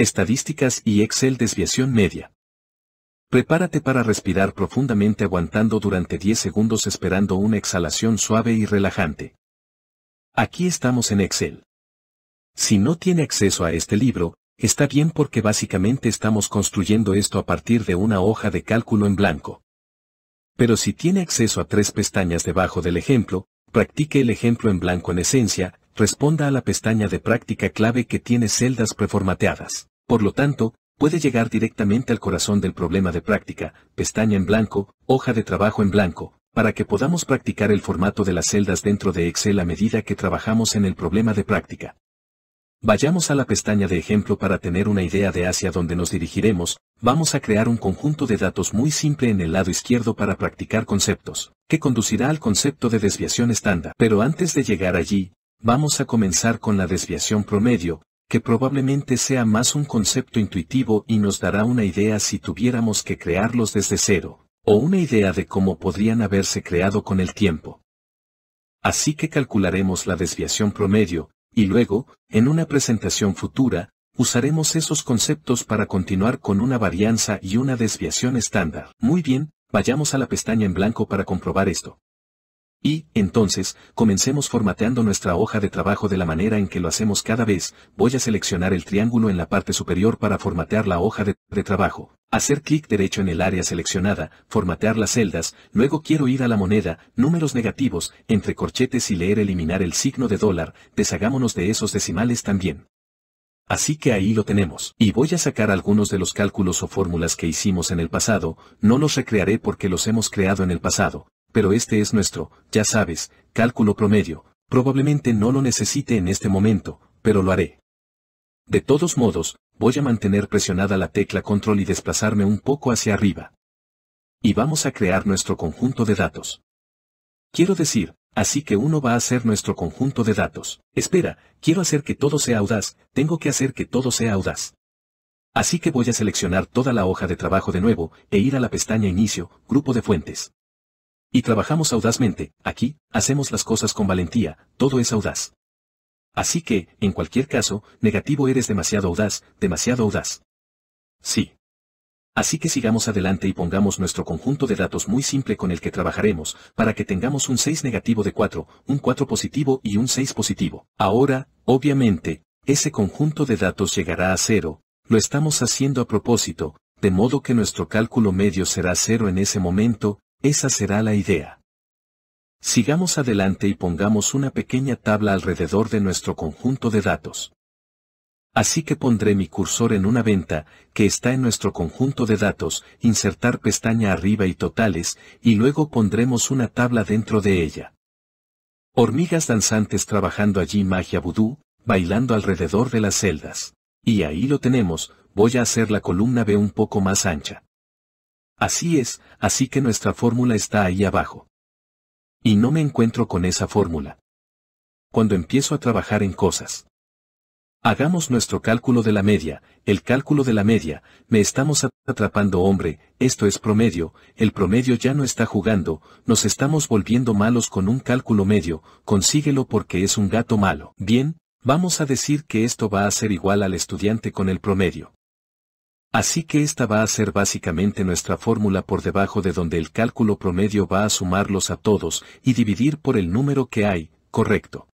Estadísticas y Excel desviación media. Prepárate para respirar profundamente aguantando durante 10 segundos esperando una exhalación suave y relajante. Aquí estamos en Excel. Si no tiene acceso a este libro, está bien porque básicamente estamos construyendo esto a partir de una hoja de cálculo en blanco. Pero si tiene acceso a tres pestañas debajo del ejemplo, practique el ejemplo en blanco en esencia, responda a la pestaña de práctica clave que tiene celdas preformateadas. Por lo tanto, puede llegar directamente al corazón del problema de práctica, pestaña en blanco, hoja de trabajo en blanco, para que podamos practicar el formato de las celdas dentro de Excel a medida que trabajamos en el problema de práctica. Vayamos a la pestaña de ejemplo para tener una idea de hacia dónde nos dirigiremos, vamos a crear un conjunto de datos muy simple en el lado izquierdo para practicar conceptos, que conducirá al concepto de desviación estándar. Pero antes de llegar allí, vamos a comenzar con la desviación promedio, que probablemente sea más un concepto intuitivo y nos dará una idea si tuviéramos que crearlos desde cero, o una idea de cómo podrían haberse creado con el tiempo. Así que calcularemos la desviación promedio, y luego, en una presentación futura, usaremos esos conceptos para continuar con una varianza y una desviación estándar. Muy bien, vayamos a la pestaña en blanco para comprobar esto. Y, entonces, comencemos formateando nuestra hoja de trabajo de la manera en que lo hacemos cada vez, voy a seleccionar el triángulo en la parte superior para formatear la hoja de, trabajo, hacer clic derecho en el área seleccionada, formatear las celdas, luego quiero ir a la moneda, números negativos, entre corchetes y leer eliminar el signo de dólar, deshagámonos de esos decimales también. Así que ahí lo tenemos. Y voy a sacar algunos de los cálculos o fórmulas que hicimos en el pasado, no los recrearé porque los hemos creado en el pasado pero este es nuestro, ya sabes, cálculo promedio, probablemente no lo necesite en este momento, pero lo haré. De todos modos, voy a mantener presionada la tecla control y desplazarme un poco hacia arriba. Y vamos a crear nuestro conjunto de datos. Quiero decir, así que uno va a hacer nuestro conjunto de datos. Espera, quiero hacer que todo sea audaz, tengo que hacer que todo sea audaz. Así que voy a seleccionar toda la hoja de trabajo de nuevo, e ir a la pestaña Inicio, Grupo de Fuentes. Y trabajamos audazmente, aquí, hacemos las cosas con valentía, todo es audaz. Así que, en cualquier caso, negativo eres demasiado audaz, demasiado audaz. Sí. Así que sigamos adelante y pongamos nuestro conjunto de datos muy simple con el que trabajaremos, para que tengamos un 6 negativo de 4, un 4 positivo y un 6 positivo. Ahora, obviamente, ese conjunto de datos llegará a cero, lo estamos haciendo a propósito, de modo que nuestro cálculo medio será cero en ese momento, esa será la idea. Sigamos adelante y pongamos una pequeña tabla alrededor de nuestro conjunto de datos. Así que pondré mi cursor en una venta, que está en nuestro conjunto de datos, insertar pestaña arriba y totales, y luego pondremos una tabla dentro de ella. Hormigas danzantes trabajando allí magia vudú, bailando alrededor de las celdas. Y ahí lo tenemos, voy a hacer la columna B un poco más ancha. Así es, así que nuestra fórmula está ahí abajo. Y no me encuentro con esa fórmula. Cuando empiezo a trabajar en cosas. Hagamos nuestro cálculo de la media, el cálculo de la media, me estamos atrapando hombre, esto es promedio, el promedio ya no está jugando, nos estamos volviendo malos con un cálculo medio, consíguelo porque es un gato malo. Bien, vamos a decir que esto va a ser igual al estudiante con el promedio. Así que esta va a ser básicamente nuestra fórmula por debajo de donde el cálculo promedio va a sumarlos a todos y dividir por el número que hay, correcto.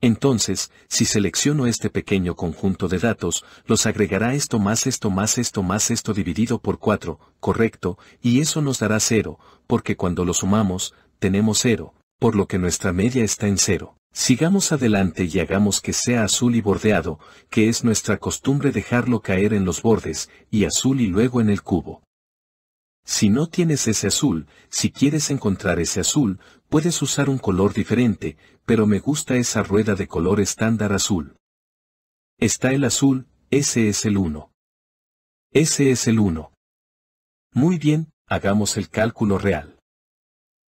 Entonces, si selecciono este pequeño conjunto de datos, los agregará esto más esto más esto más esto dividido por 4, correcto, y eso nos dará 0, porque cuando lo sumamos, tenemos 0, por lo que nuestra media está en 0. Sigamos adelante y hagamos que sea azul y bordeado, que es nuestra costumbre dejarlo caer en los bordes, y azul y luego en el cubo. Si no tienes ese azul, si quieres encontrar ese azul, puedes usar un color diferente, pero me gusta esa rueda de color estándar azul. Está el azul, ese es el 1. Ese es el 1. Muy bien, hagamos el cálculo real.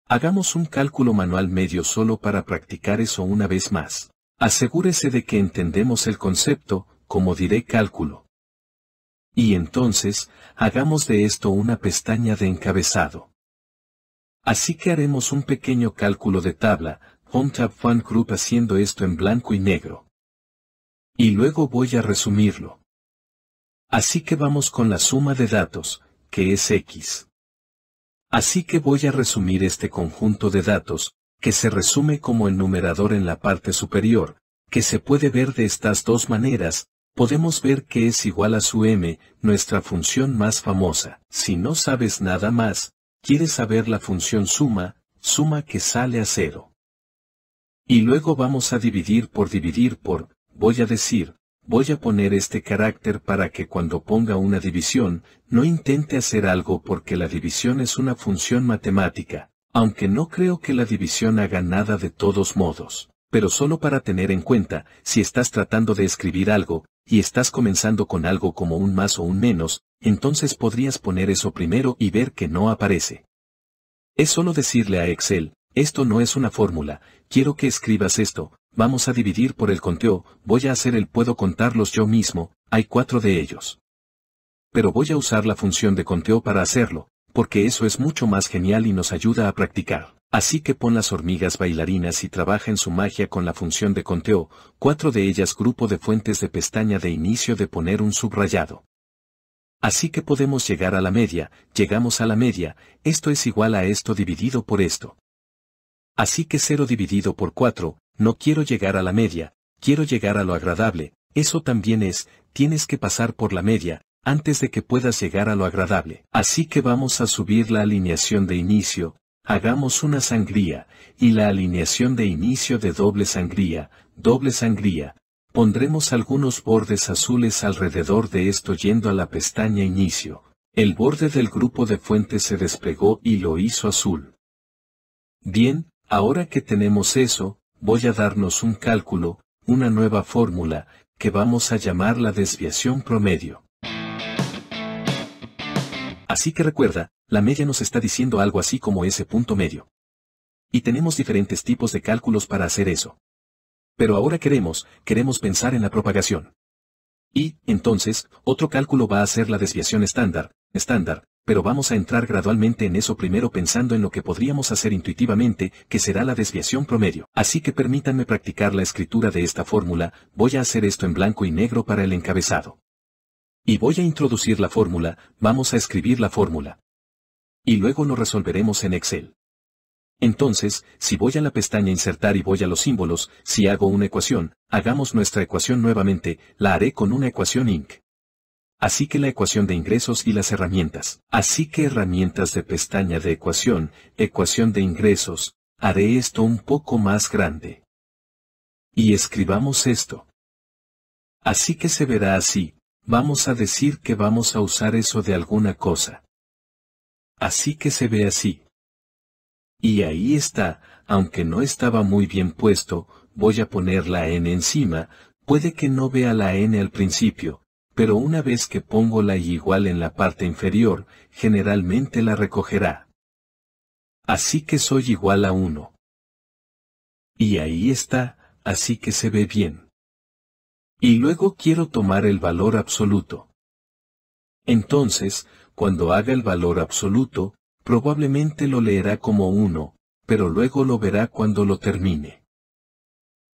Hagamos un cálculo manual medio solo para practicar eso una vez más. Asegúrese de que entendemos el concepto, como diré cálculo. Y entonces, hagamos de esto una pestaña de encabezado. Así que haremos un pequeño cálculo de tabla, Tab Fun Group haciendo esto en blanco y negro. Y luego voy a resumirlo. Así que vamos con la suma de datos, que es X. Así que voy a resumir este conjunto de datos, que se resume como el numerador en la parte superior, que se puede ver de estas dos maneras, podemos ver que es igual a su m, nuestra función más famosa. Si no sabes nada más, quieres saber la función suma, suma que sale a cero. Y luego vamos a dividir por dividir por, voy a decir, Voy a poner este carácter para que cuando ponga una división, no intente hacer algo porque la división es una función matemática, aunque no creo que la división haga nada de todos modos. Pero solo para tener en cuenta, si estás tratando de escribir algo, y estás comenzando con algo como un más o un menos, entonces podrías poner eso primero y ver que no aparece. Es solo decirle a Excel, esto no es una fórmula, quiero que escribas esto, Vamos a dividir por el conteo, voy a hacer el puedo contarlos yo mismo, hay cuatro de ellos. Pero voy a usar la función de conteo para hacerlo, porque eso es mucho más genial y nos ayuda a practicar. Así que pon las hormigas bailarinas y trabaja en su magia con la función de conteo, cuatro de ellas grupo de fuentes de pestaña de inicio de poner un subrayado. Así que podemos llegar a la media, llegamos a la media, esto es igual a esto dividido por esto. Así que 0 dividido por 4, no quiero llegar a la media, quiero llegar a lo agradable, eso también es, tienes que pasar por la media, antes de que puedas llegar a lo agradable. Así que vamos a subir la alineación de inicio, hagamos una sangría, y la alineación de inicio de doble sangría, doble sangría, pondremos algunos bordes azules alrededor de esto yendo a la pestaña inicio. El borde del grupo de fuentes se desplegó y lo hizo azul. Bien, ahora que tenemos eso, voy a darnos un cálculo, una nueva fórmula, que vamos a llamar la desviación promedio. Así que recuerda, la media nos está diciendo algo así como ese punto medio. Y tenemos diferentes tipos de cálculos para hacer eso. Pero ahora queremos, queremos pensar en la propagación. Y, entonces, otro cálculo va a ser la desviación estándar, estándar, pero vamos a entrar gradualmente en eso primero pensando en lo que podríamos hacer intuitivamente, que será la desviación promedio. Así que permítanme practicar la escritura de esta fórmula, voy a hacer esto en blanco y negro para el encabezado. Y voy a introducir la fórmula, vamos a escribir la fórmula. Y luego lo resolveremos en Excel. Entonces, si voy a la pestaña Insertar y voy a los símbolos, si hago una ecuación, hagamos nuestra ecuación nuevamente, la haré con una ecuación INC así que la ecuación de ingresos y las herramientas. Así que herramientas de pestaña de ecuación, ecuación de ingresos, haré esto un poco más grande. Y escribamos esto. Así que se verá así, vamos a decir que vamos a usar eso de alguna cosa. Así que se ve así. Y ahí está, aunque no estaba muy bien puesto, voy a poner la n encima, puede que no vea la n al principio, pero una vez que pongo la igual en la parte inferior, generalmente la recogerá. Así que soy igual a 1. Y ahí está, así que se ve bien. Y luego quiero tomar el valor absoluto. Entonces, cuando haga el valor absoluto, probablemente lo leerá como 1, pero luego lo verá cuando lo termine.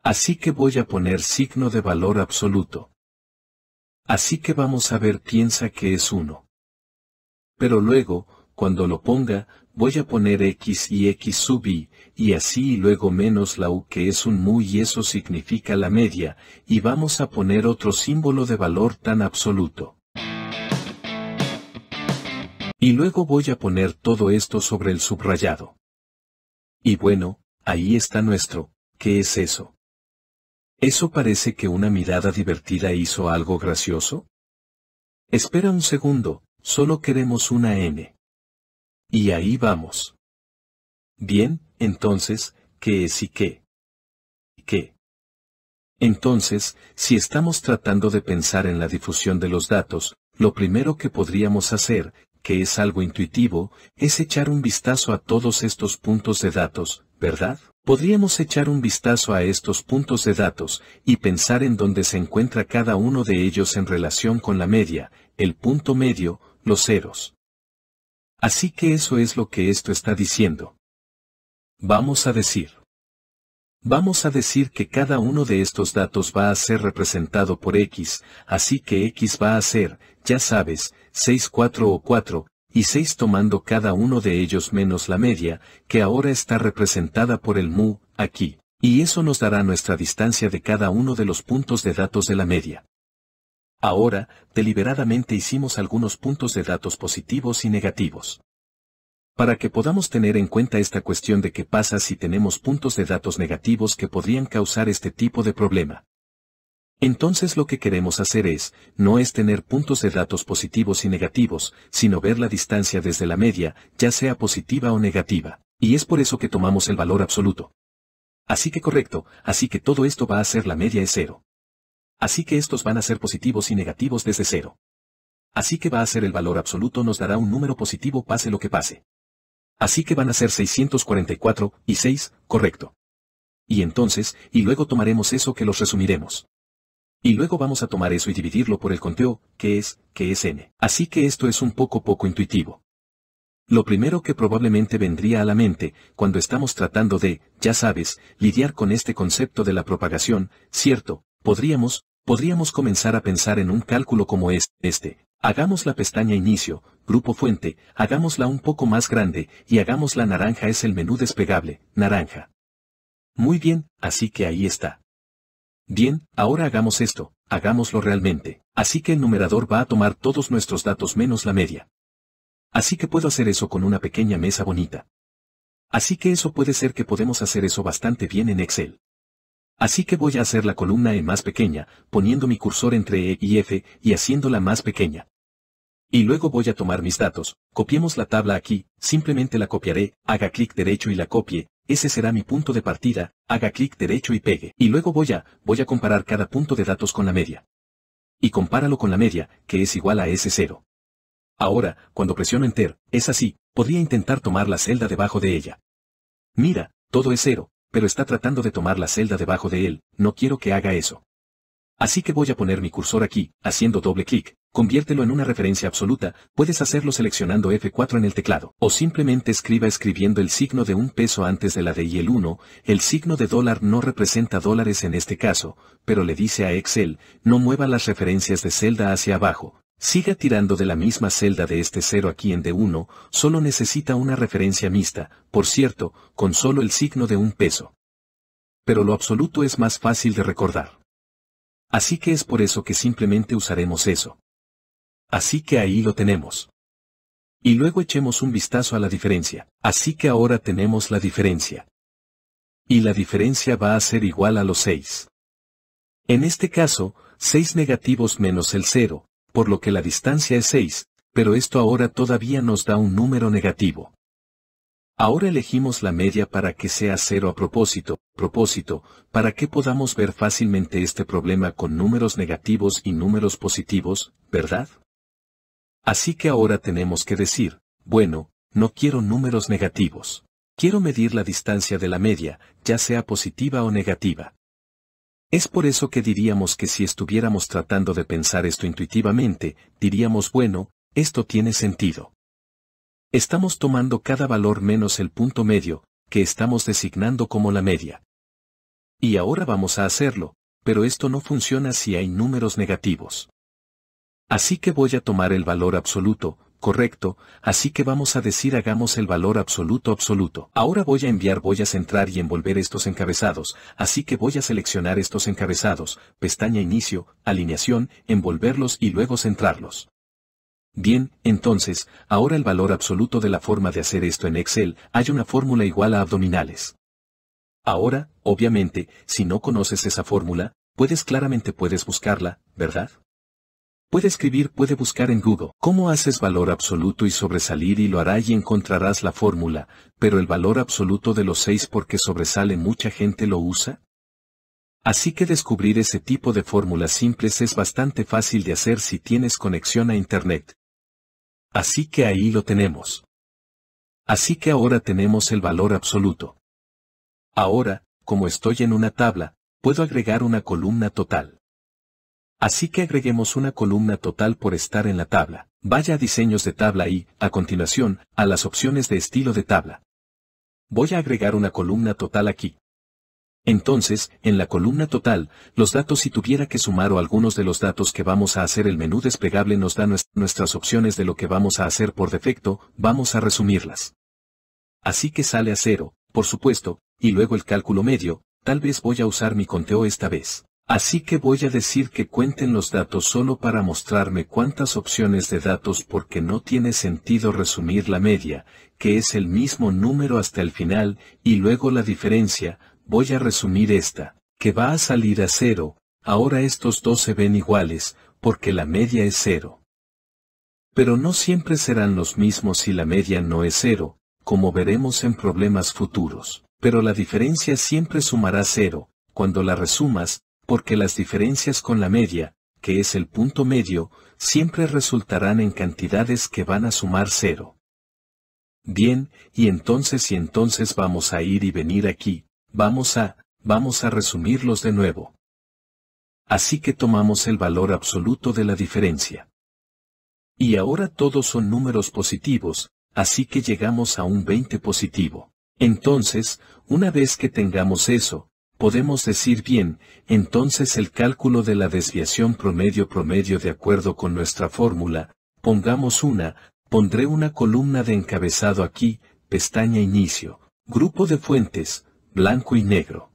Así que voy a poner signo de valor absoluto. Así que vamos a ver piensa que es 1. Pero luego, cuando lo ponga, voy a poner x y x sub y, y así y luego menos la u que es un mu y eso significa la media, y vamos a poner otro símbolo de valor tan absoluto. Y luego voy a poner todo esto sobre el subrayado. Y bueno, ahí está nuestro, ¿qué es eso? ¿Eso parece que una mirada divertida hizo algo gracioso? Espera un segundo, solo queremos una N. Y ahí vamos. Bien, entonces, ¿qué es y qué? ¿Qué? Entonces, si estamos tratando de pensar en la difusión de los datos, lo primero que podríamos hacer, que es algo intuitivo, es echar un vistazo a todos estos puntos de datos, ¿verdad? Podríamos echar un vistazo a estos puntos de datos y pensar en dónde se encuentra cada uno de ellos en relación con la media, el punto medio, los ceros. Así que eso es lo que esto está diciendo. Vamos a decir. Vamos a decir que cada uno de estos datos va a ser representado por X, así que X va a ser, ya sabes, 6, 4 o 4, y seis tomando cada uno de ellos menos la media, que ahora está representada por el mu, aquí, y eso nos dará nuestra distancia de cada uno de los puntos de datos de la media. Ahora, deliberadamente hicimos algunos puntos de datos positivos y negativos. Para que podamos tener en cuenta esta cuestión de qué pasa si tenemos puntos de datos negativos que podrían causar este tipo de problema. Entonces lo que queremos hacer es, no es tener puntos de datos positivos y negativos, sino ver la distancia desde la media, ya sea positiva o negativa. Y es por eso que tomamos el valor absoluto. Así que correcto, así que todo esto va a ser la media es cero. Así que estos van a ser positivos y negativos desde cero. Así que va a ser el valor absoluto nos dará un número positivo pase lo que pase. Así que van a ser 644 y 6, correcto. Y entonces, y luego tomaremos eso que los resumiremos. Y luego vamos a tomar eso y dividirlo por el conteo, que es, que es n. Así que esto es un poco poco intuitivo. Lo primero que probablemente vendría a la mente, cuando estamos tratando de, ya sabes, lidiar con este concepto de la propagación, cierto, podríamos, podríamos comenzar a pensar en un cálculo como es, este. Hagamos la pestaña inicio, grupo fuente, hagámosla un poco más grande, y hagamos la naranja es el menú despegable, naranja. Muy bien, así que ahí está. Bien, ahora hagamos esto, hagámoslo realmente, así que el numerador va a tomar todos nuestros datos menos la media. Así que puedo hacer eso con una pequeña mesa bonita. Así que eso puede ser que podemos hacer eso bastante bien en Excel. Así que voy a hacer la columna E más pequeña, poniendo mi cursor entre E y F y haciéndola más pequeña. Y luego voy a tomar mis datos, copiemos la tabla aquí, simplemente la copiaré, haga clic derecho y la copie, ese será mi punto de partida, haga clic derecho y pegue. Y luego voy a, voy a comparar cada punto de datos con la media. Y compáralo con la media, que es igual a ese 0 Ahora, cuando presiono Enter, es así, podría intentar tomar la celda debajo de ella. Mira, todo es cero, pero está tratando de tomar la celda debajo de él, no quiero que haga eso. Así que voy a poner mi cursor aquí, haciendo doble clic, Conviértelo en una referencia absoluta, puedes hacerlo seleccionando F4 en el teclado, o simplemente escriba escribiendo el signo de un peso antes de la de y el 1, el signo de dólar no representa dólares en este caso, pero le dice a Excel, no mueva las referencias de celda hacia abajo, siga tirando de la misma celda de este 0 aquí en D1, solo necesita una referencia mixta, por cierto, con solo el signo de un peso. Pero lo absoluto es más fácil de recordar. Así que es por eso que simplemente usaremos eso. Así que ahí lo tenemos. Y luego echemos un vistazo a la diferencia. Así que ahora tenemos la diferencia. Y la diferencia va a ser igual a los 6. En este caso, 6 negativos menos el 0, por lo que la distancia es 6, pero esto ahora todavía nos da un número negativo. Ahora elegimos la media para que sea 0 a propósito, propósito, para que podamos ver fácilmente este problema con números negativos y números positivos, ¿verdad? Así que ahora tenemos que decir, bueno, no quiero números negativos. Quiero medir la distancia de la media, ya sea positiva o negativa. Es por eso que diríamos que si estuviéramos tratando de pensar esto intuitivamente, diríamos bueno, esto tiene sentido. Estamos tomando cada valor menos el punto medio, que estamos designando como la media. Y ahora vamos a hacerlo, pero esto no funciona si hay números negativos. Así que voy a tomar el valor absoluto, correcto, así que vamos a decir hagamos el valor absoluto absoluto. Ahora voy a enviar voy a centrar y envolver estos encabezados, así que voy a seleccionar estos encabezados, pestaña inicio, alineación, envolverlos y luego centrarlos. Bien, entonces, ahora el valor absoluto de la forma de hacer esto en Excel, hay una fórmula igual a abdominales. Ahora, obviamente, si no conoces esa fórmula, puedes claramente puedes buscarla, ¿verdad? Puede escribir, puede buscar en Google cómo haces valor absoluto y sobresalir y lo hará y encontrarás la fórmula, pero el valor absoluto de los seis porque sobresale mucha gente lo usa. Así que descubrir ese tipo de fórmulas simples es bastante fácil de hacer si tienes conexión a Internet. Así que ahí lo tenemos. Así que ahora tenemos el valor absoluto. Ahora, como estoy en una tabla, puedo agregar una columna total. Así que agreguemos una columna total por estar en la tabla. Vaya a diseños de tabla y, a continuación, a las opciones de estilo de tabla. Voy a agregar una columna total aquí. Entonces, en la columna total, los datos si tuviera que sumar o algunos de los datos que vamos a hacer el menú desplegable nos da nuestras opciones de lo que vamos a hacer por defecto, vamos a resumirlas. Así que sale a cero, por supuesto, y luego el cálculo medio, tal vez voy a usar mi conteo esta vez. Así que voy a decir que cuenten los datos solo para mostrarme cuántas opciones de datos porque no tiene sentido resumir la media, que es el mismo número hasta el final, y luego la diferencia, voy a resumir esta, que va a salir a cero, ahora estos dos se ven iguales, porque la media es cero. Pero no siempre serán los mismos si la media no es cero, como veremos en problemas futuros. Pero la diferencia siempre sumará cero, cuando la resumas, porque las diferencias con la media, que es el punto medio, siempre resultarán en cantidades que van a sumar cero. Bien, y entonces y entonces vamos a ir y venir aquí, vamos a, vamos a resumirlos de nuevo. Así que tomamos el valor absoluto de la diferencia. Y ahora todos son números positivos, así que llegamos a un 20 positivo. Entonces, una vez que tengamos eso, podemos decir bien, entonces el cálculo de la desviación promedio promedio de acuerdo con nuestra fórmula, pongamos una, pondré una columna de encabezado aquí, pestaña inicio, grupo de fuentes, blanco y negro.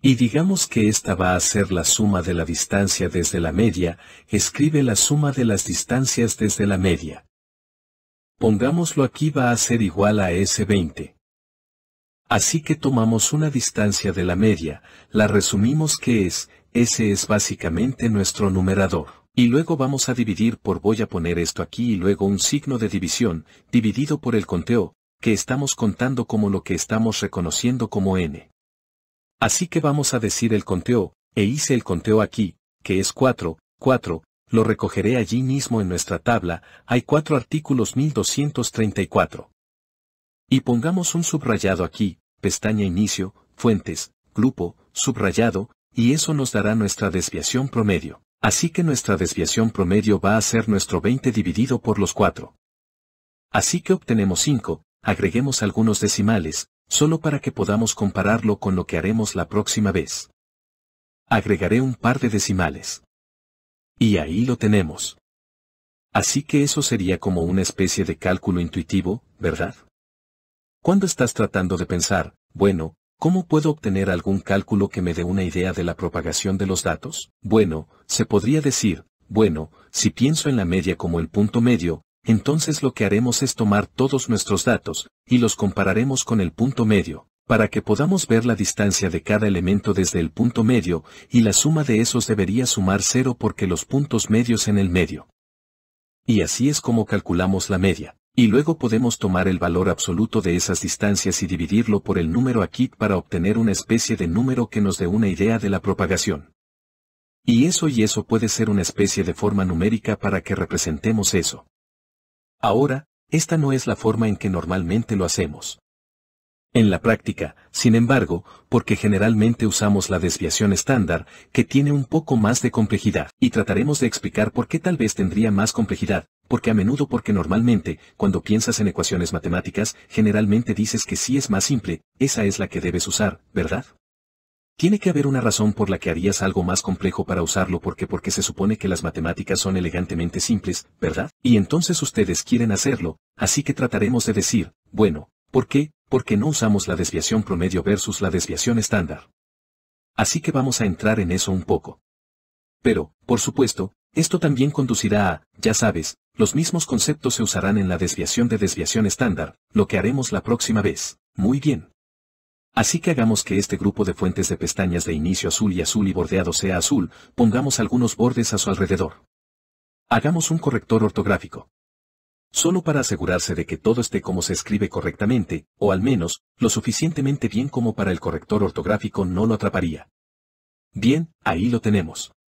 Y digamos que esta va a ser la suma de la distancia desde la media, escribe la suma de las distancias desde la media. Pongámoslo aquí va a ser igual a S20. Así que tomamos una distancia de la media, la resumimos que es, ese es básicamente nuestro numerador. Y luego vamos a dividir por voy a poner esto aquí y luego un signo de división, dividido por el conteo, que estamos contando como lo que estamos reconociendo como n. Así que vamos a decir el conteo, e hice el conteo aquí, que es 4, 4, lo recogeré allí mismo en nuestra tabla, hay 4 artículos 1234. Y pongamos un subrayado aquí, pestaña inicio, fuentes, grupo, subrayado, y eso nos dará nuestra desviación promedio. Así que nuestra desviación promedio va a ser nuestro 20 dividido por los 4. Así que obtenemos 5, agreguemos algunos decimales, solo para que podamos compararlo con lo que haremos la próxima vez. Agregaré un par de decimales. Y ahí lo tenemos. Así que eso sería como una especie de cálculo intuitivo, ¿verdad? Cuando estás tratando de pensar, bueno, ¿cómo puedo obtener algún cálculo que me dé una idea de la propagación de los datos? Bueno, se podría decir, bueno, si pienso en la media como el punto medio, entonces lo que haremos es tomar todos nuestros datos, y los compararemos con el punto medio, para que podamos ver la distancia de cada elemento desde el punto medio, y la suma de esos debería sumar cero porque los puntos medios en el medio. Y así es como calculamos la media. Y luego podemos tomar el valor absoluto de esas distancias y dividirlo por el número aquí para obtener una especie de número que nos dé una idea de la propagación. Y eso y eso puede ser una especie de forma numérica para que representemos eso. Ahora, esta no es la forma en que normalmente lo hacemos. En la práctica, sin embargo, porque generalmente usamos la desviación estándar, que tiene un poco más de complejidad, y trataremos de explicar por qué tal vez tendría más complejidad, porque a menudo porque normalmente, cuando piensas en ecuaciones matemáticas, generalmente dices que si es más simple, esa es la que debes usar, ¿verdad? Tiene que haber una razón por la que harías algo más complejo para usarlo porque porque se supone que las matemáticas son elegantemente simples, ¿verdad? Y entonces ustedes quieren hacerlo, así que trataremos de decir, bueno, ¿por qué? Porque no usamos la desviación promedio versus la desviación estándar. Así que vamos a entrar en eso un poco. Pero, por supuesto, esto también conducirá a, ya sabes, los mismos conceptos se usarán en la desviación de desviación estándar, lo que haremos la próxima vez. Muy bien. Así que hagamos que este grupo de fuentes de pestañas de inicio azul y azul y bordeado sea azul, pongamos algunos bordes a su alrededor. Hagamos un corrector ortográfico. Solo para asegurarse de que todo esté como se escribe correctamente, o al menos, lo suficientemente bien como para el corrector ortográfico no lo atraparía. Bien, ahí lo tenemos.